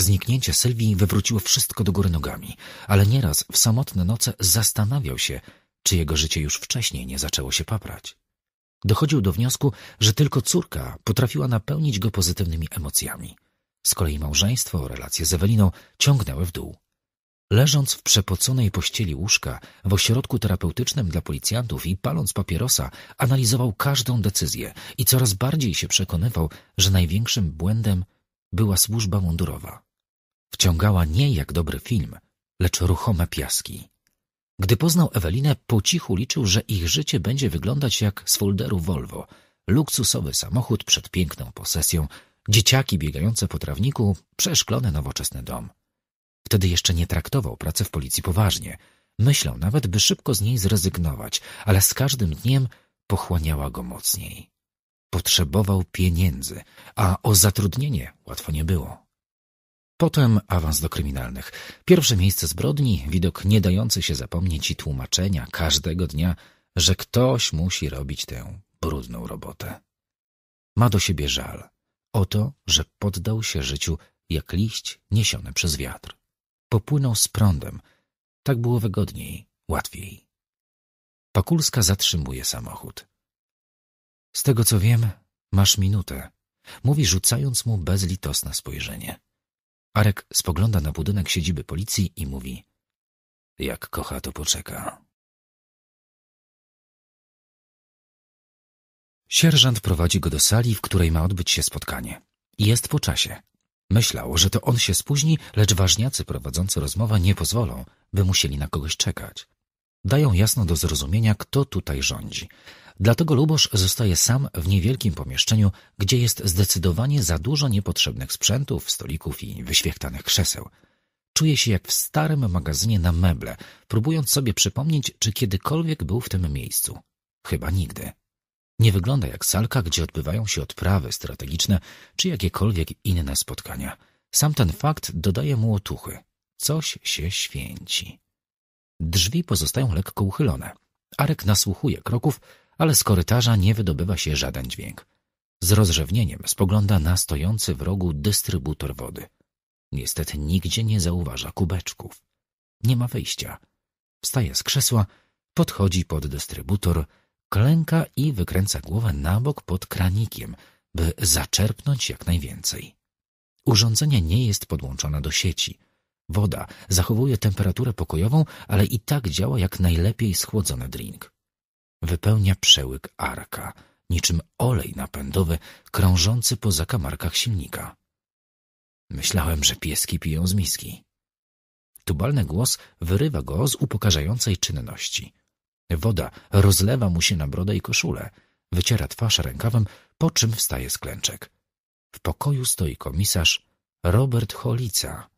Zniknięcie Sylwii wywróciło wszystko do góry nogami, ale nieraz w samotne noce zastanawiał się, czy jego życie już wcześniej nie zaczęło się paprać. Dochodził do wniosku, że tylko córka potrafiła napełnić go pozytywnymi emocjami. Z kolei małżeństwo, relacje z Eweliną ciągnęły w dół. Leżąc w przepoconej pościeli łóżka, w ośrodku terapeutycznym dla policjantów i paląc papierosa, analizował każdą decyzję i coraz bardziej się przekonywał, że największym błędem była służba mundurowa. Wciągała nie jak dobry film, lecz ruchome piaski. Gdy poznał Ewelinę, po cichu liczył, że ich życie będzie wyglądać jak z folderu Volvo. Luksusowy samochód przed piękną posesją, dzieciaki biegające po trawniku, przeszklony nowoczesny dom. Wtedy jeszcze nie traktował pracy w policji poważnie. Myślał nawet, by szybko z niej zrezygnować, ale z każdym dniem pochłaniała go mocniej. Potrzebował pieniędzy, a o zatrudnienie łatwo nie było. Potem awans do kryminalnych. Pierwsze miejsce zbrodni, widok nie dający się zapomnieć i tłumaczenia każdego dnia, że ktoś musi robić tę brudną robotę. Ma do siebie żal o to, że poddał się życiu jak liść niesiony przez wiatr. Popłynął z prądem. Tak było wygodniej, łatwiej. Pakulska zatrzymuje samochód. Z tego co wiem, masz minutę, mówi rzucając mu bezlitosne spojrzenie. Arek spogląda na budynek siedziby policji i mówi — Jak kocha, to poczeka. Sierżant prowadzi go do sali, w której ma odbyć się spotkanie. Jest po czasie. Myślał, że to on się spóźni, lecz ważniacy prowadzący rozmowę nie pozwolą, by musieli na kogoś czekać. Dają jasno do zrozumienia, kto tutaj rządzi. Dlatego Lubosz zostaje sam w niewielkim pomieszczeniu, gdzie jest zdecydowanie za dużo niepotrzebnych sprzętów, stolików i wyświechtanych krzeseł. Czuje się jak w starym magazynie na meble, próbując sobie przypomnieć, czy kiedykolwiek był w tym miejscu. Chyba nigdy. Nie wygląda jak salka, gdzie odbywają się odprawy strategiczne czy jakiekolwiek inne spotkania. Sam ten fakt dodaje mu otuchy. Coś się święci. Drzwi pozostają lekko uchylone. Arek nasłuchuje kroków, ale z korytarza nie wydobywa się żaden dźwięk. Z rozrzewnieniem spogląda na stojący w rogu dystrybutor wody. Niestety nigdzie nie zauważa kubeczków. Nie ma wyjścia. Wstaje z krzesła, podchodzi pod dystrybutor, klęka i wykręca głowę na bok pod kranikiem, by zaczerpnąć jak najwięcej. Urządzenie nie jest podłączone do sieci. Woda zachowuje temperaturę pokojową, ale i tak działa jak najlepiej schłodzony drink wypełnia przełyk arka, niczym olej napędowy krążący po zakamarkach silnika. Myślałem, że pieski piją z miski. Tubalny głos wyrywa go z upokarzającej czynności. Woda rozlewa mu się na brodę i koszulę, wyciera twarz rękawem, po czym wstaje z klęczek. W pokoju stoi komisarz Robert Holica,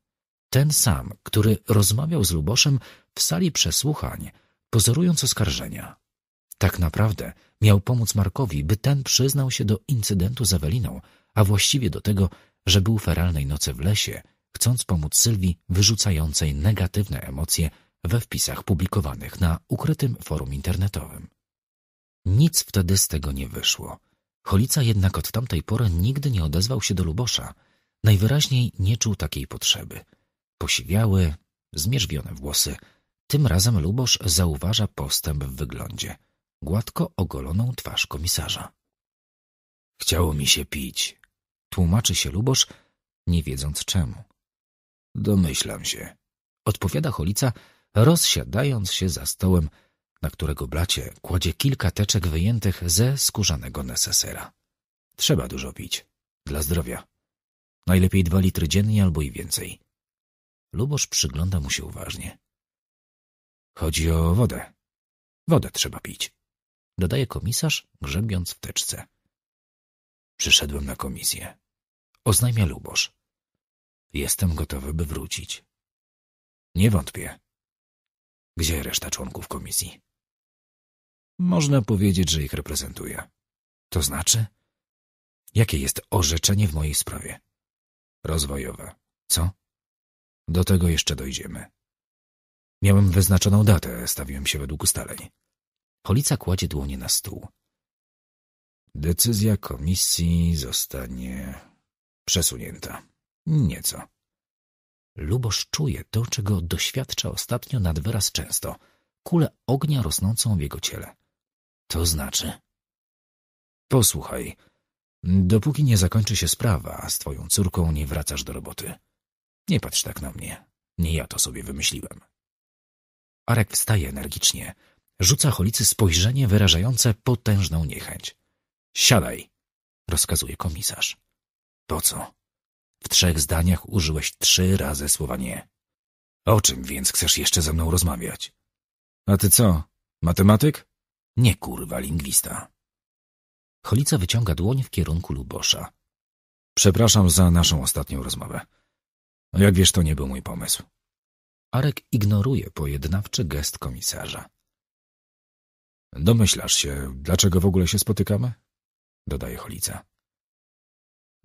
ten sam, który rozmawiał z Luboszem w sali przesłuchań, pozorując oskarżenia. Tak naprawdę miał pomóc Markowi, by ten przyznał się do incydentu z Eweliną, a właściwie do tego, że był feralnej nocy w lesie, chcąc pomóc Sylwii wyrzucającej negatywne emocje we wpisach publikowanych na ukrytym forum internetowym. Nic wtedy z tego nie wyszło. Holica jednak od tamtej pory nigdy nie odezwał się do Lubosza. Najwyraźniej nie czuł takiej potrzeby. Posiwiały, zmierzwione włosy. Tym razem Lubosz zauważa postęp w wyglądzie – gładko ogoloną twarz komisarza. Chciało mi się pić, tłumaczy się Lubosz, nie wiedząc czemu. Domyślam się, odpowiada Holica, rozsiadając się za stołem, na którego blacie kładzie kilka teczek wyjętych ze skórzanego nesesera. Trzeba dużo pić. Dla zdrowia. Najlepiej dwa litry dziennie albo i więcej. Lubosz przygląda mu się uważnie. Chodzi o wodę. Wodę trzeba pić dodaje komisarz, grzebiąc w teczce. Przyszedłem na komisję. Oznajmia Lubosz. Jestem gotowy, by wrócić. Nie wątpię. Gdzie reszta członków komisji? Można powiedzieć, że ich reprezentuję. To znaczy? Jakie jest orzeczenie w mojej sprawie? Rozwojowe. Co? Do tego jeszcze dojdziemy. Miałem wyznaczoną datę, stawiłem się według ustaleń. Holica kładzie dłonie na stół. Decyzja komisji zostanie przesunięta. Nieco. Lubosz czuje to, czego doświadcza ostatnio nad wyraz często. Kulę ognia rosnącą w jego ciele. To znaczy... Posłuchaj, dopóki nie zakończy się sprawa, a z twoją córką nie wracasz do roboty. Nie patrz tak na mnie. Nie ja to sobie wymyśliłem. Arek wstaje energicznie. Rzuca Holicy spojrzenie wyrażające potężną niechęć. Siadaj, rozkazuje komisarz. Po co? W trzech zdaniach użyłeś trzy razy słowa nie. O czym więc chcesz jeszcze ze mną rozmawiać? A ty co, matematyk? Nie kurwa, lingwista. Cholica wyciąga dłoń w kierunku Lubosza. Przepraszam za naszą ostatnią rozmowę. Jak wiesz, to nie był mój pomysł. Arek ignoruje pojednawczy gest komisarza. Domyślasz się, dlaczego w ogóle się spotykamy? Dodaje Holica.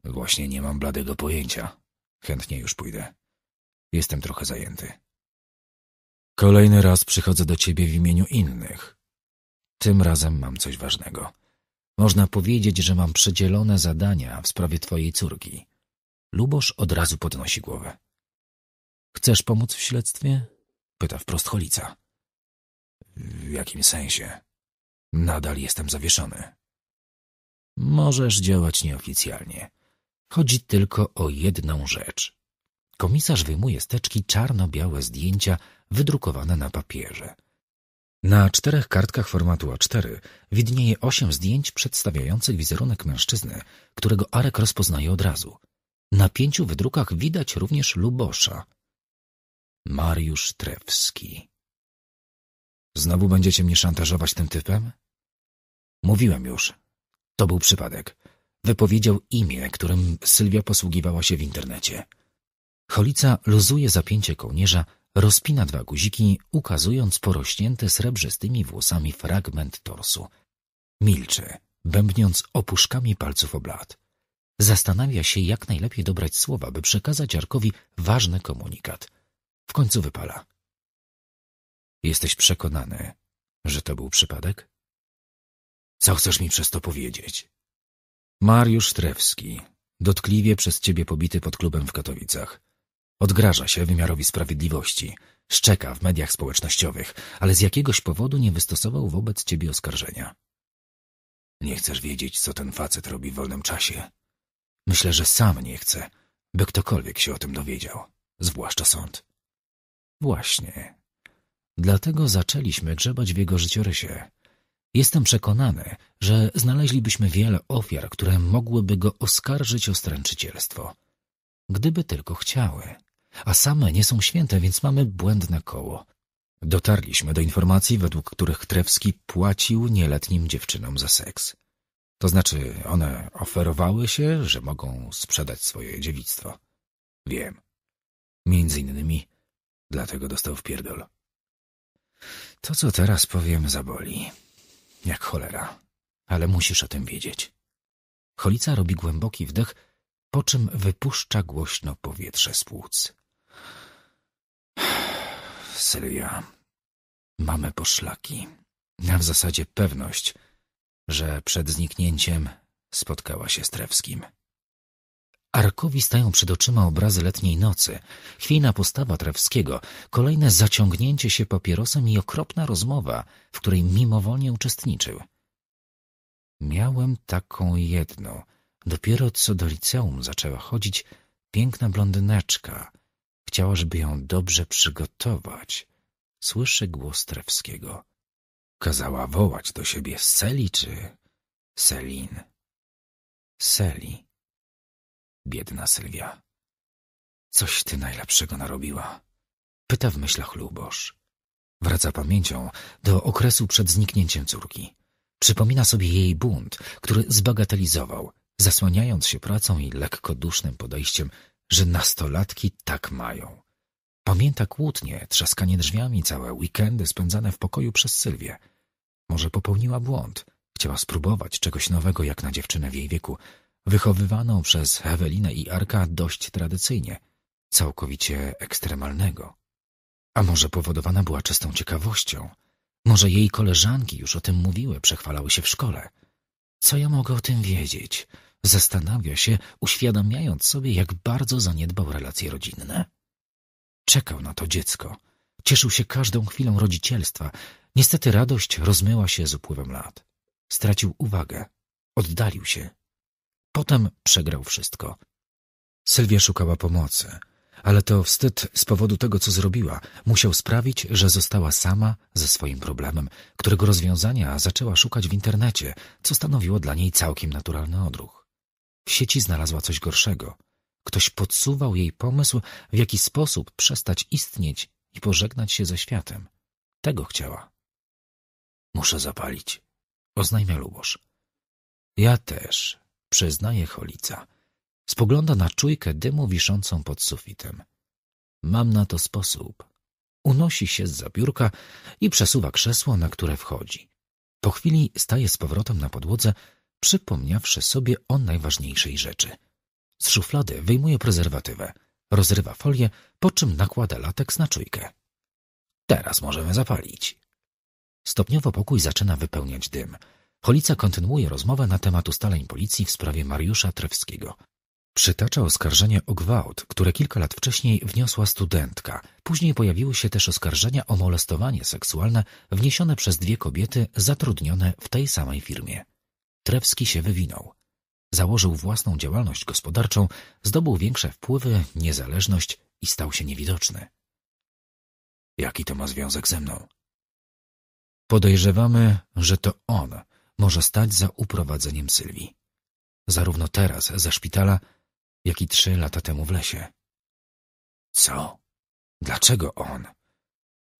Właśnie nie mam bladego pojęcia. Chętnie już pójdę. Jestem trochę zajęty. Kolejny raz przychodzę do ciebie w imieniu innych. Tym razem mam coś ważnego. Można powiedzieć, że mam przedzielone zadania w sprawie twojej córki. Lubosz od razu podnosi głowę. Chcesz pomóc w śledztwie? Pyta wprost Holica. W jakim sensie? Nadal jestem zawieszony. Możesz działać nieoficjalnie. Chodzi tylko o jedną rzecz. Komisarz wyjmuje z teczki czarno-białe zdjęcia wydrukowane na papierze. Na czterech kartkach formatu A4 widnieje osiem zdjęć przedstawiających wizerunek mężczyzny, którego Arek rozpoznaje od razu. Na pięciu wydrukach widać również Lubosza. Mariusz Trewski. Znowu będziecie mnie szantażować tym typem? Mówiłem już. To był przypadek. Wypowiedział imię, którym Sylwia posługiwała się w internecie. Cholica luzuje zapięcie kołnierza, rozpina dwa guziki, ukazując porośnięty srebrzystymi włosami fragment torsu. Milczy, bębniąc opuszkami palców oblat. Zastanawia się, jak najlepiej dobrać słowa, by przekazać Jarkowi ważny komunikat. W końcu wypala. Jesteś przekonany, że to był przypadek? Co chcesz mi przez to powiedzieć? Mariusz Trewski, dotkliwie przez ciebie pobity pod klubem w Katowicach. Odgraża się wymiarowi sprawiedliwości, szczeka w mediach społecznościowych, ale z jakiegoś powodu nie wystosował wobec ciebie oskarżenia. Nie chcesz wiedzieć, co ten facet robi w wolnym czasie? Myślę, że sam nie chce, by ktokolwiek się o tym dowiedział, zwłaszcza sąd. Właśnie. Dlatego zaczęliśmy grzebać w jego życiorysie. Jestem przekonany, że znaleźlibyśmy wiele ofiar, które mogłyby go oskarżyć o stręczycielstwo. Gdyby tylko chciały. A same nie są święte, więc mamy błędne koło. Dotarliśmy do informacji, według których Trewski płacił nieletnim dziewczynom za seks. To znaczy, one oferowały się, że mogą sprzedać swoje dziewictwo. Wiem. Między innymi dlatego dostał w pierdol. To, co teraz powiem, zaboli. Jak cholera. Ale musisz o tym wiedzieć. Cholica robi głęboki wdech, po czym wypuszcza głośno powietrze z płuc. *sighs* Sylwia, mamy poszlaki. A w zasadzie pewność, że przed zniknięciem spotkała się z Trewskim. Arkowi stają przed oczyma obrazy letniej nocy, chwiejna postawa Trewskiego, kolejne zaciągnięcie się papierosem i okropna rozmowa, w której mimowolnie uczestniczył. Miałem taką jedną. Dopiero co do liceum zaczęła chodzić piękna blondyneczka. Chciała, żeby ją dobrze przygotować. Słyszy głos Trewskiego. Kazała wołać do siebie Seli czy Selin. Seli. Biedna Sylwia. Coś ty najlepszego narobiła. Pyta w myślach Lubosz. Wraca pamięcią do okresu przed zniknięciem córki. Przypomina sobie jej bunt, który zbagatelizował, zasłaniając się pracą i lekkodusznym podejściem, że nastolatki tak mają. Pamięta kłótnie, trzaskanie drzwiami, całe weekendy spędzane w pokoju przez Sylwię. Może popełniła błąd, chciała spróbować czegoś nowego jak na dziewczynę w jej wieku – wychowywaną przez Ewelinę i Arka dość tradycyjnie, całkowicie ekstremalnego. A może powodowana była czystą ciekawością? Może jej koleżanki już o tym mówiły, przechwalały się w szkole? Co ja mogę o tym wiedzieć? Zastanawia się, uświadamiając sobie, jak bardzo zaniedbał relacje rodzinne. Czekał na to dziecko. Cieszył się każdą chwilą rodzicielstwa. Niestety radość rozmyła się z upływem lat. Stracił uwagę. Oddalił się Potem przegrał wszystko. Sylwia szukała pomocy, ale to wstyd z powodu tego, co zrobiła, musiał sprawić, że została sama ze swoim problemem, którego rozwiązania zaczęła szukać w internecie, co stanowiło dla niej całkiem naturalny odruch. W sieci znalazła coś gorszego. Ktoś podsuwał jej pomysł, w jaki sposób przestać istnieć i pożegnać się ze światem. Tego chciała. Muszę zapalić, oznajmia Lubosz. Ja też, przyznaje Cholica. Spogląda na czujkę dymu wiszącą pod sufitem. Mam na to sposób. Unosi się z biurka i przesuwa krzesło, na które wchodzi. Po chwili staje z powrotem na podłodze, przypomniawszy sobie o najważniejszej rzeczy. Z szuflady wyjmuje prezerwatywę, rozrywa folię, po czym nakłada lateks na czujkę. Teraz możemy zapalić. Stopniowo pokój zaczyna wypełniać dym – Holica kontynuuje rozmowę na temat ustaleń policji w sprawie Mariusza Trewskiego. Przytacza oskarżenia o gwałt, które kilka lat wcześniej wniosła studentka. Później pojawiły się też oskarżenia o molestowanie seksualne wniesione przez dwie kobiety zatrudnione w tej samej firmie. Trewski się wywinął. Założył własną działalność gospodarczą, zdobył większe wpływy, niezależność i stał się niewidoczny. Jaki to ma związek ze mną? Podejrzewamy, że to on może stać za uprowadzeniem Sylwii. Zarówno teraz ze szpitala, jak i trzy lata temu w lesie. Co? Dlaczego on?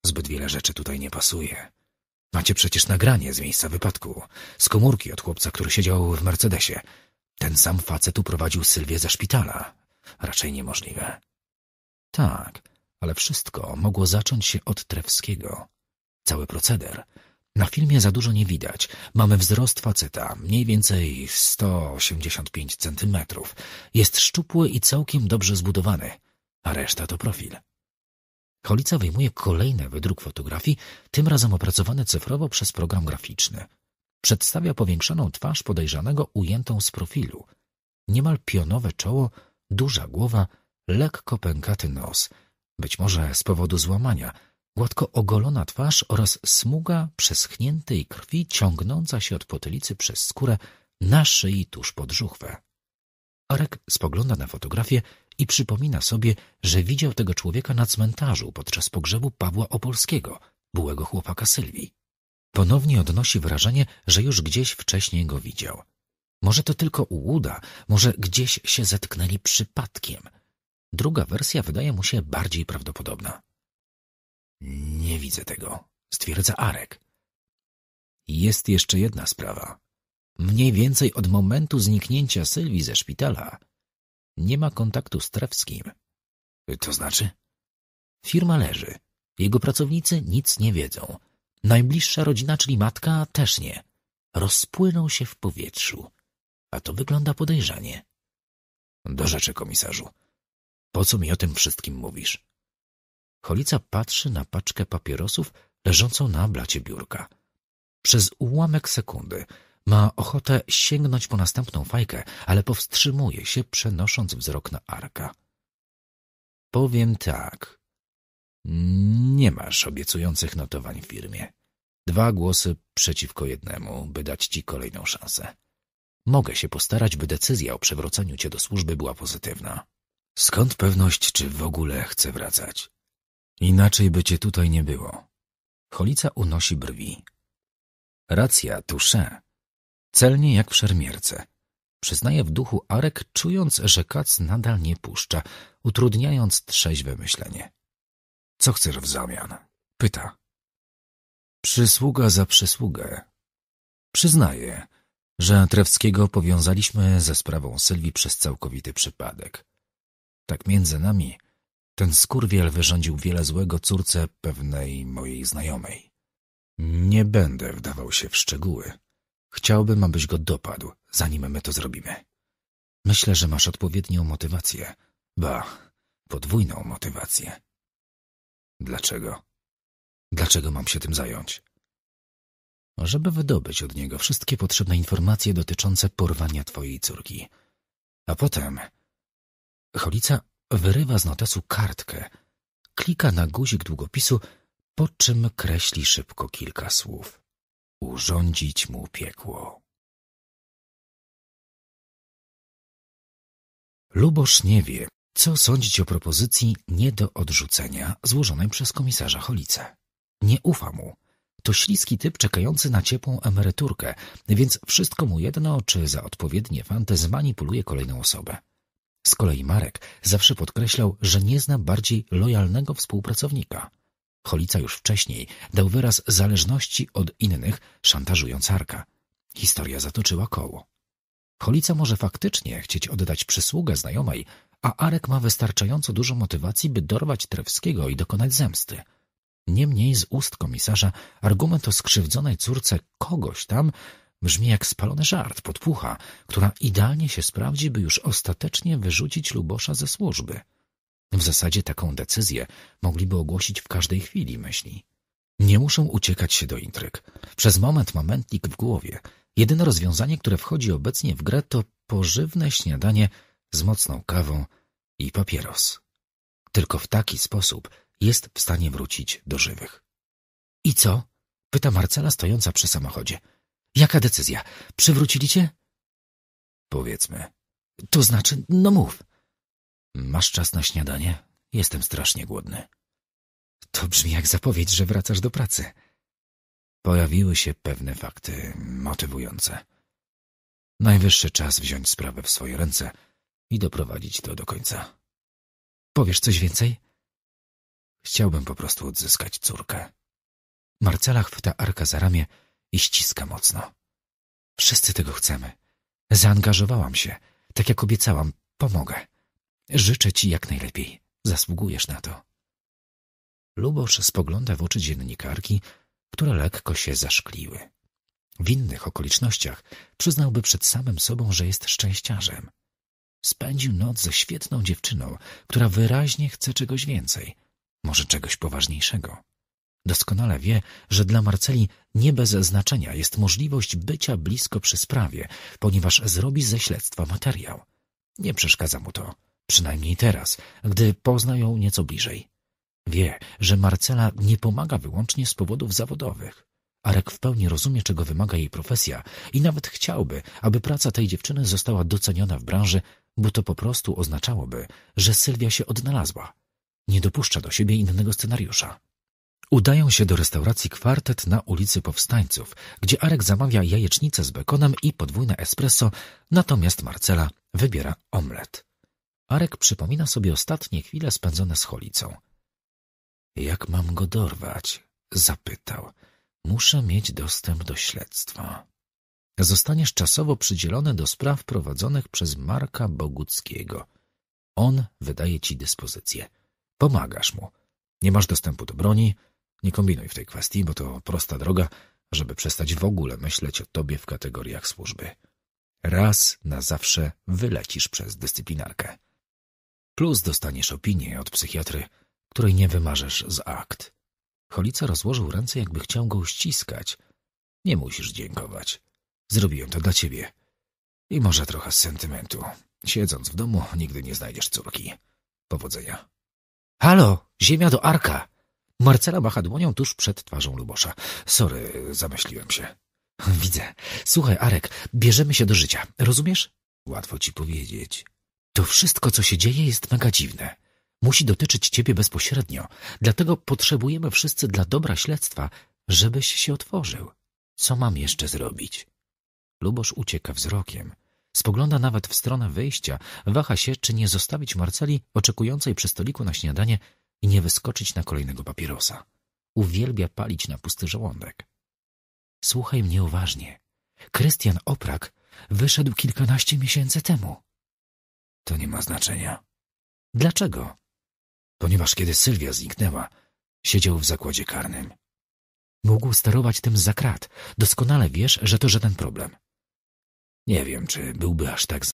Zbyt wiele rzeczy tutaj nie pasuje. Macie przecież nagranie z miejsca wypadku, z komórki od chłopca, który siedział w Mercedesie. Ten sam facet uprowadził Sylwię ze szpitala. Raczej niemożliwe. Tak, ale wszystko mogło zacząć się od Trewskiego. Cały proceder, na filmie za dużo nie widać. Mamy wzrost faceta, mniej więcej 185 centymetrów. Jest szczupły i całkiem dobrze zbudowany, a reszta to profil. Holica wyjmuje kolejny wydruk fotografii, tym razem opracowany cyfrowo przez program graficzny. Przedstawia powiększoną twarz podejrzanego ujętą z profilu. Niemal pionowe czoło, duża głowa, lekko pękaty nos. Być może z powodu złamania – Gładko ogolona twarz oraz smuga przeschniętej krwi ciągnąca się od potylicy przez skórę na szyi tuż pod żuchwę. Arek spogląda na fotografię i przypomina sobie, że widział tego człowieka na cmentarzu podczas pogrzebu Pawła Opolskiego, byłego chłopaka Sylwii. Ponownie odnosi wrażenie, że już gdzieś wcześniej go widział. Może to tylko ułuda, może gdzieś się zetknęli przypadkiem. Druga wersja wydaje mu się bardziej prawdopodobna. Nie widzę tego, stwierdza Arek. Jest jeszcze jedna sprawa. Mniej więcej od momentu zniknięcia Sylwii ze szpitala nie ma kontaktu z Trewskim. To znaczy? Firma leży. Jego pracownicy nic nie wiedzą. Najbliższa rodzina, czyli matka, też nie. Rozpłynął się w powietrzu. A to wygląda podejrzanie. Do rzeczy, komisarzu. Po co mi o tym wszystkim mówisz? Holica patrzy na paczkę papierosów leżącą na blacie biurka. Przez ułamek sekundy ma ochotę sięgnąć po następną fajkę, ale powstrzymuje się, przenosząc wzrok na Arka. Powiem tak. Nie masz obiecujących notowań w firmie. Dwa głosy przeciwko jednemu, by dać ci kolejną szansę. Mogę się postarać, by decyzja o przewróceniu cię do służby była pozytywna. Skąd pewność, czy w ogóle chcę wracać? Inaczej by cię tutaj nie było. Cholica unosi brwi. Racja, tusze. Celnie jak w szermierce. Przyznaje w duchu Arek, czując, że kac nadal nie puszcza, utrudniając trzeźwe myślenie. Co chcesz w zamian? Pyta. Przysługa za przysługę. Przyznaję, że Trewskiego powiązaliśmy ze sprawą Sylwii przez całkowity przypadek. Tak między nami ten skurwiel wyrządził wiele złego córce pewnej mojej znajomej. Nie będę wdawał się w szczegóły. Chciałbym, abyś go dopadł, zanim my to zrobimy. Myślę, że masz odpowiednią motywację. Ba, podwójną motywację. Dlaczego? Dlaczego mam się tym zająć? Żeby wydobyć od niego wszystkie potrzebne informacje dotyczące porwania twojej córki. A potem... Cholica Wyrywa z notesu kartkę, klika na guzik długopisu, po czym kreśli szybko kilka słów. Urządzić mu piekło. Lubosz nie wie, co sądzić o propozycji nie do odrzucenia złożonej przez komisarza Holice. Nie ufa mu. To śliski typ czekający na ciepłą emeryturkę, więc wszystko mu jedno, czy za odpowiednie fanty zmanipuluje kolejną osobę. Z kolei Marek zawsze podkreślał, że nie zna bardziej lojalnego współpracownika. Cholica już wcześniej dał wyraz zależności od innych, szantażując Arka. Historia zatoczyła koło. Cholica może faktycznie chcieć oddać przysługę znajomej, a Arek ma wystarczająco dużo motywacji, by dorwać Trewskiego i dokonać zemsty. Niemniej z ust komisarza argument o skrzywdzonej córce kogoś tam Brzmi jak spalony żart, podpucha, która idealnie się sprawdzi, by już ostatecznie wyrzucić Lubosza ze służby. W zasadzie taką decyzję mogliby ogłosić w każdej chwili, myśli. Nie muszę uciekać się do intryg. Przez moment momentnik w głowie. Jedyne rozwiązanie, które wchodzi obecnie w grę, to pożywne śniadanie z mocną kawą i papieros. Tylko w taki sposób jest w stanie wrócić do żywych. I co? Pyta Marcela stojąca przy samochodzie. Jaka decyzja? Przywrócili cię? Powiedzmy. To znaczy, no mów. Masz czas na śniadanie? Jestem strasznie głodny. To brzmi jak zapowiedź, że wracasz do pracy. Pojawiły się pewne fakty motywujące. Najwyższy czas wziąć sprawę w swoje ręce i doprowadzić to do końca. Powiesz coś więcej? Chciałbym po prostu odzyskać córkę. Marcela chwyta Arka za ramię i ściska mocno. Wszyscy tego chcemy. Zaangażowałam się. Tak jak obiecałam, pomogę. Życzę ci jak najlepiej. Zasługujesz na to. Lubosz spogląda w oczy dziennikarki, które lekko się zaszkliły. W innych okolicznościach przyznałby przed samym sobą, że jest szczęściarzem. Spędził noc ze świetną dziewczyną, która wyraźnie chce czegoś więcej, może czegoś poważniejszego. Doskonale wie, że dla Marceli nie bez znaczenia jest możliwość bycia blisko przy sprawie, ponieważ zrobi ze śledztwa materiał. Nie przeszkadza mu to, przynajmniej teraz, gdy pozna ją nieco bliżej. Wie, że Marcela nie pomaga wyłącznie z powodów zawodowych. Arek w pełni rozumie, czego wymaga jej profesja i nawet chciałby, aby praca tej dziewczyny została doceniona w branży, bo to po prostu oznaczałoby, że Sylwia się odnalazła. Nie dopuszcza do siebie innego scenariusza. Udają się do restauracji Kwartet na ulicy Powstańców, gdzie Arek zamawia jajecznicę z bekonem i podwójne espresso, natomiast Marcela wybiera omlet. Arek przypomina sobie ostatnie chwile spędzone z Holicą. Jak mam go dorwać? zapytał. Muszę mieć dostęp do śledztwa. Zostaniesz czasowo przydzielony do spraw prowadzonych przez Marka Boguckiego. On wydaje ci dyspozycję. Pomagasz mu. Nie masz dostępu do broni, nie kombinuj w tej kwestii, bo to prosta droga, żeby przestać w ogóle myśleć o tobie w kategoriach służby. Raz na zawsze wylecisz przez dyscyplinarkę. Plus dostaniesz opinię od psychiatry, której nie wymarzesz z akt. Holica rozłożył ręce, jakby chciał go uściskać. Nie musisz dziękować. Zrobiłem to dla ciebie. I może trochę z sentymentu. Siedząc w domu, nigdy nie znajdziesz córki. Powodzenia. Halo, ziemia do arka! Marcela macha dłonią tuż przed twarzą Lubosza. Sorry, zamyśliłem się. *laughs* Widzę. Słuchaj, Arek, bierzemy się do życia. Rozumiesz? Łatwo ci powiedzieć. To wszystko, co się dzieje, jest mega dziwne. Musi dotyczyć ciebie bezpośrednio. Dlatego potrzebujemy wszyscy dla dobra śledztwa, żebyś się otworzył. Co mam jeszcze zrobić? Lubosz ucieka wzrokiem. Spogląda nawet w stronę wyjścia, waha się, czy nie zostawić Marceli oczekującej przy stoliku na śniadanie i nie wyskoczyć na kolejnego papierosa. Uwielbia palić na pusty żołądek. Słuchaj mnie uważnie. Krystian Oprak wyszedł kilkanaście miesięcy temu. To nie ma znaczenia. Dlaczego? Ponieważ kiedy Sylwia zniknęła, siedział w zakładzie karnym. Mógł sterować tym za krat. Doskonale wiesz, że to żaden problem. Nie wiem, czy byłby aż tak